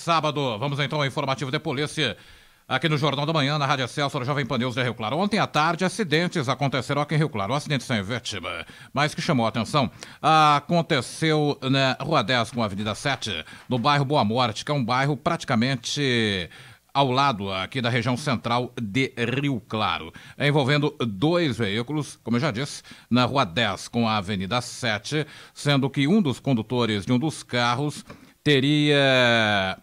sábado. Vamos então ao informativo de polícia. Aqui no Jornal da Manhã, na Rádio Celso, Jovem Pan News de Rio Claro. Ontem à tarde, acidentes aconteceram aqui em Rio Claro. Um acidente sem vítima, mas que chamou a atenção. Aconteceu na Rua 10 com a Avenida 7, no bairro Boa Morte, que é um bairro praticamente ao lado aqui da região central de Rio Claro, envolvendo dois veículos, como eu já disse, na Rua 10 com a Avenida 7, sendo que um dos condutores de um dos carros teria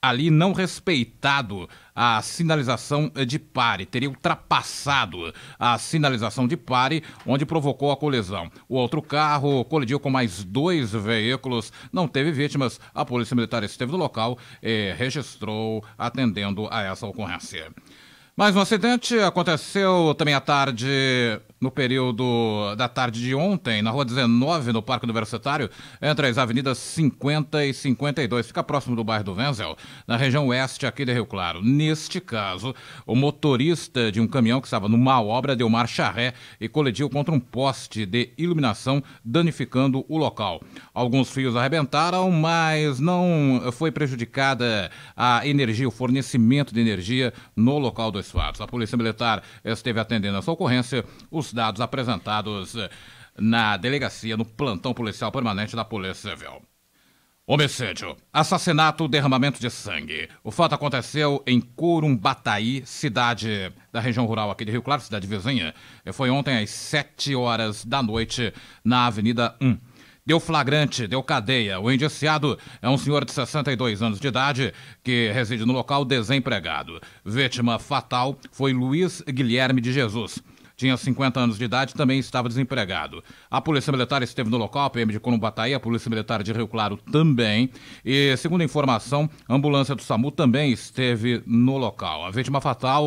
ali não respeitado a sinalização de pare, teria ultrapassado a sinalização de pare, onde provocou a colisão. O outro carro colidiu com mais dois veículos, não teve vítimas. A Polícia Militar esteve no local e registrou, atendendo a essa ocorrência. Mais um acidente aconteceu também à tarde no período da tarde de ontem, na rua 19, no Parque Universitário, entre as avenidas 50 e 52. Fica próximo do bairro do Venzel, na região oeste aqui de Rio Claro. Neste caso, o motorista de um caminhão que estava numa obra deu marcha ré e colidiu contra um poste de iluminação, danificando o local. Alguns fios arrebentaram, mas não foi prejudicada a energia, o fornecimento de energia no local dos fatos. A Polícia Militar esteve atendendo essa ocorrência. Os os dados apresentados eh, na delegacia no plantão policial permanente da Polícia Civil. Homicídio, assassinato, derramamento de sangue. O fato aconteceu em Curumbataí, cidade da região rural aqui de Rio Claro, cidade vizinha. Eh, foi ontem às 7 horas da noite na Avenida 1. Deu flagrante, deu cadeia. O indiciado é um senhor de 62 anos de idade que reside no local desempregado. Vítima fatal foi Luiz Guilherme de Jesus tinha 50 anos de idade e também estava desempregado. A Polícia Militar esteve no local, a PM de Corumbataí, a Polícia Militar de Rio Claro também. E, segundo a informação, a ambulância do SAMU também esteve no local. A vítima fatal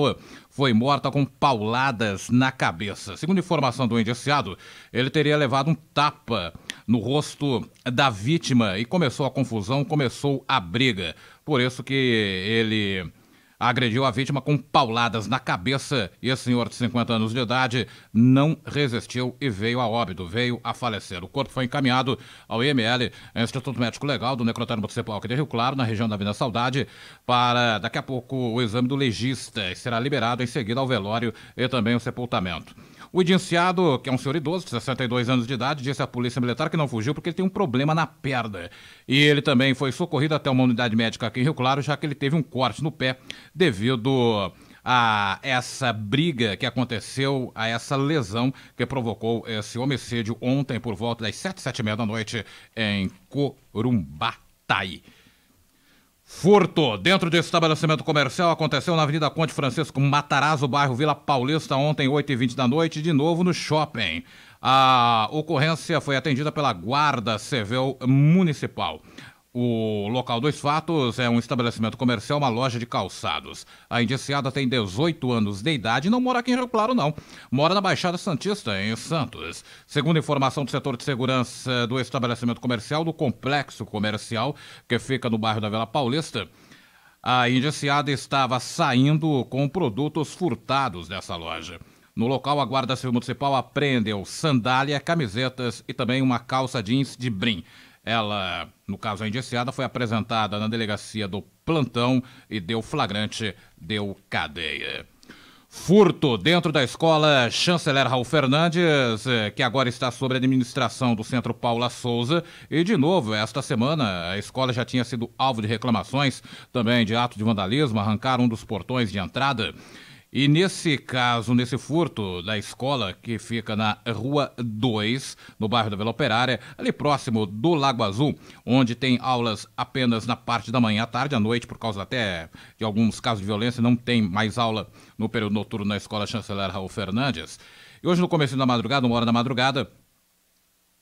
foi morta com pauladas na cabeça. Segundo informação do indiciado, ele teria levado um tapa no rosto da vítima e começou a confusão, começou a briga. Por isso que ele agrediu a vítima com pauladas na cabeça e esse senhor de 50 anos de idade não resistiu e veio a óbito, veio a falecer. O corpo foi encaminhado ao IML, Instituto Médico Legal do Necrotério Municipal aqui de Rio Claro, na região da Vila Saudade, para daqui a pouco o exame do legista e será liberado em seguida ao velório e também o sepultamento. O indiciado, que é um senhor idoso, de 62 anos de idade, disse à polícia militar que não fugiu porque ele tem um problema na perna. E ele também foi socorrido até uma unidade médica aqui em Rio Claro, já que ele teve um corte no pé devido a essa briga que aconteceu, a essa lesão que provocou esse homicídio ontem por volta das sete, sete e meia da noite em Corumbataí. Furto dentro de estabelecimento comercial aconteceu na Avenida Conte Francisco Matarazzo, bairro Vila Paulista, ontem, 8h20 da noite, de novo no shopping. A ocorrência foi atendida pela Guarda Civil Municipal. O local dos fatos é um estabelecimento comercial, uma loja de calçados. A indiciada tem 18 anos de idade e não mora aqui em Rio Claro, não. Mora na Baixada Santista, em Santos. Segundo informação do setor de segurança do estabelecimento comercial, do complexo comercial, que fica no bairro da Vila Paulista, a indiciada estava saindo com produtos furtados dessa loja. No local, a Guarda Civil Municipal apreendeu sandália, camisetas e também uma calça jeans de brim. Ela, no caso a indiciada, foi apresentada na delegacia do plantão e deu flagrante, deu cadeia. Furto dentro da escola Chanceler Raul Fernandes, eh, que agora está sob a administração do Centro Paula Souza. E, de novo, esta semana a escola já tinha sido alvo de reclamações, também de ato de vandalismo, arrancar um dos portões de entrada. E nesse caso, nesse furto da escola que fica na Rua 2, no bairro da Vila Operária, ali próximo do Lago Azul, onde tem aulas apenas na parte da manhã, à tarde, à noite, por causa até de alguns casos de violência, não tem mais aula no período noturno na escola Chanceler Raul Fernandes. E hoje, no começo da madrugada, uma hora da madrugada,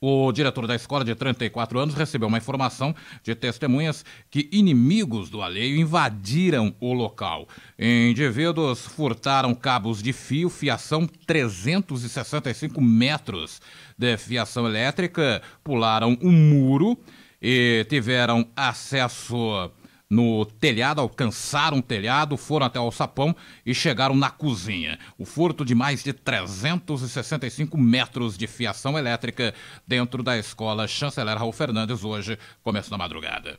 o diretor da escola, de 34 anos, recebeu uma informação de testemunhas que inimigos do alheio invadiram o local. Indivíduos furtaram cabos de fio, fiação 365 metros de fiação elétrica, pularam um muro e tiveram acesso no telhado, alcançaram o telhado, foram até o sapão e chegaram na cozinha. O furto de mais de 365 metros de fiação elétrica dentro da escola Chanceler Raul Fernandes hoje, começo da madrugada.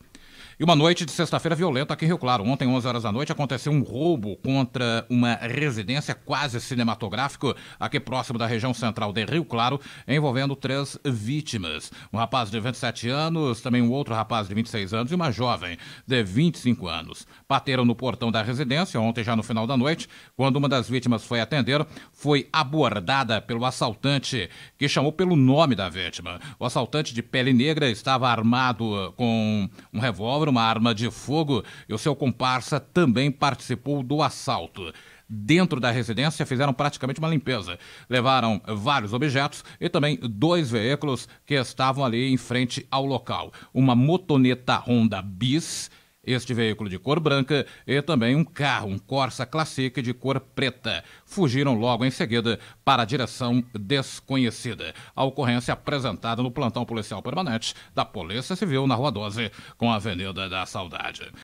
E uma noite de sexta-feira violenta aqui em Rio Claro. Ontem, 11 horas da noite, aconteceu um roubo contra uma residência quase cinematográfico aqui próximo da região central de Rio Claro, envolvendo três vítimas. Um rapaz de 27 anos, também um outro rapaz de 26 anos e uma jovem de 25 anos. Bateram no portão da residência ontem, já no final da noite, quando uma das vítimas foi atender, foi abordada pelo assaltante que chamou pelo nome da vítima. O assaltante de pele negra estava armado eh, com um revólver uma arma de fogo e o seu comparsa também participou do assalto dentro da residência, fizeram praticamente uma limpeza. Levaram vários objetos e também dois veículos que estavam ali em frente ao local. Uma motoneta Honda Bis este veículo de cor branca e também um carro, um Corsa Classic de cor preta. Fugiram logo em seguida para a direção desconhecida. A ocorrência apresentada no plantão policial permanente da Polícia Civil na Rua 12, com a Avenida da Saudade.